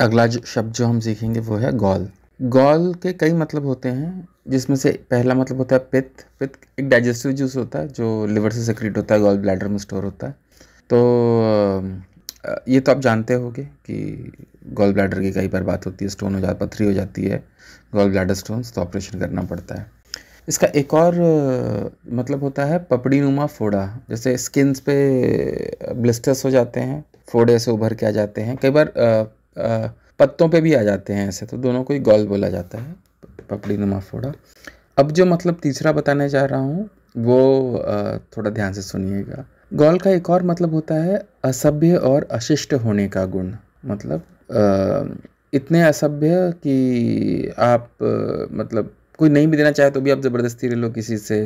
अगला शब्द जो हम सीखेंगे वो है गॉल गॉल के कई मतलब होते हैं जिसमें से पहला मतलब होता है पित्त पित्त एक डाइजेस्टिव जूस होता है जो लिवर से सेक्रेट होता है गॉल ब्लैडर में स्टोर होता है तो ये तो आप जानते होंगे कि गॉल ब्लैडर की कई बार बात होती है स्टोन हो जाता पथरी हो जाती है गॉल ब्लैडर स्टोन तो ऑपरेशन करना पड़ता है इसका एक और मतलब होता है पपड़ी नुमा फोड़ा जैसे स्किन्स पे ब्लिस्टर्स हो जाते हैं फोड़े से उभर के आ जाते हैं कई बार पत्तों पे भी आ जाते हैं ऐसे तो दोनों को ही गॉल बोला जाता है पपड़ी नुमा फोड़ा अब जो मतलब तीसरा बताने जा रहा हूँ वो थोड़ा ध्यान से सुनिएगा गॉल का एक और मतलब होता है असभ्य और अशिष्ट होने का गुण मतलब इतने असभ्य कि आप मतलब कोई नहीं भी देना चाहे तो भी आप ज़बरदस्ती ले लो किसी से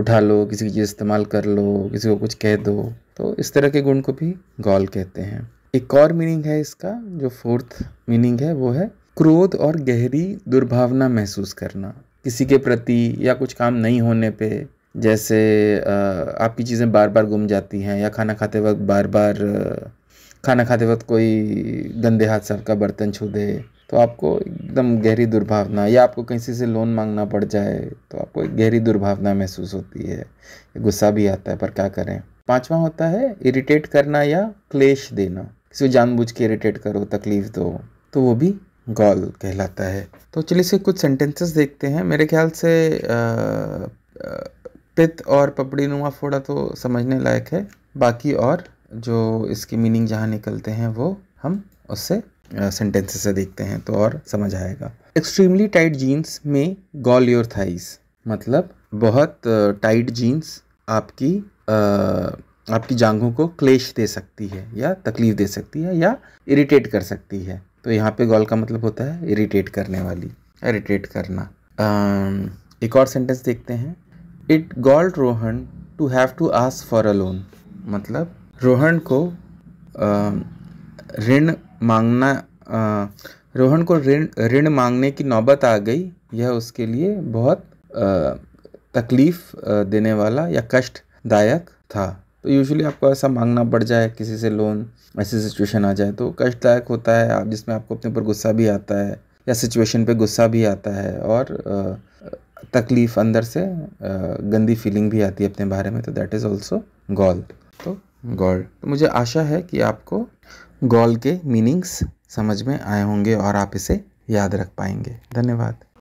उठा लो किसी की चीज़ इस्तेमाल कर लो किसी को कुछ कह दो तो इस तरह के गुण को भी गॉल कहते हैं एक और मीनिंग है इसका जो फोर्थ मीनिंग है वो है क्रोध और गहरी दुर्भावना महसूस करना किसी के प्रति या कुछ काम नहीं होने पे जैसे आपकी चीज़ें बार बार गुम जाती हैं या खाना खाते वक्त बार बार खाना खाते वक्त कोई गंदे हाथ से का बर्तन छू दे तो आपको एकदम गहरी दुर्भावना या आपको किसी से लोन मांगना पड़ जाए तो आपको एक गहरी दुर्भावना महसूस होती है गुस्सा भी आता है पर क्या करें पांचवा होता है इरिटेट करना या क्लेश देना किसी को जानबूझ के इरिटेट करो तकलीफ़ दो तो वो भी गॉल कहलाता है तो चलिए इसके कुछ सेंटेंसेस देखते हैं मेरे ख्याल से पित और पपड़ी नुमा फोड़ा तो समझने लायक है बाकी और जो इसकी मीनिंग जहाँ निकलते हैं वो हम उससे सेंटेंसेस से देखते हैं तो और समझ आएगा एक्सट्रीमली टाइट जीन्स में गॉल योर थाइस मतलब बहुत टाइट जीन्स आपकी आपकी जांघों को क्लेश दे सकती है या तकलीफ दे सकती है या इरिटेट कर सकती है तो यहाँ पे गॉल का मतलब होता है इरिटेट करने वाली इरिटेट करना एक और सेंटेंस देखते हैं it galled Rohan to have to ask for a loan मतलब रोहन को ऋण मांगना आ, रोहन को ऋण ऋण मांगने की नौबत आ गई यह उसके लिए बहुत तकलीफ़ देने वाला या कष्टदायक था तो यूजुअली आपको ऐसा मांगना पड़ जाए किसी से लोन ऐसी सिचुएशन आ जाए तो कष्टदायक होता है आप जिसमें आपको अपने ऊपर गुस्सा भी आता है या सिचुएशन पे गुस्सा भी आता है और तकलीफ़ अंदर से गंदी फीलिंग भी आती है अपने बारे में तो दैट इज़ ऑल्सो गॉल तो गॉल तो मुझे आशा है कि आपको गॉल के मीनिंग्स समझ में आए होंगे और आप इसे याद रख पाएंगे धन्यवाद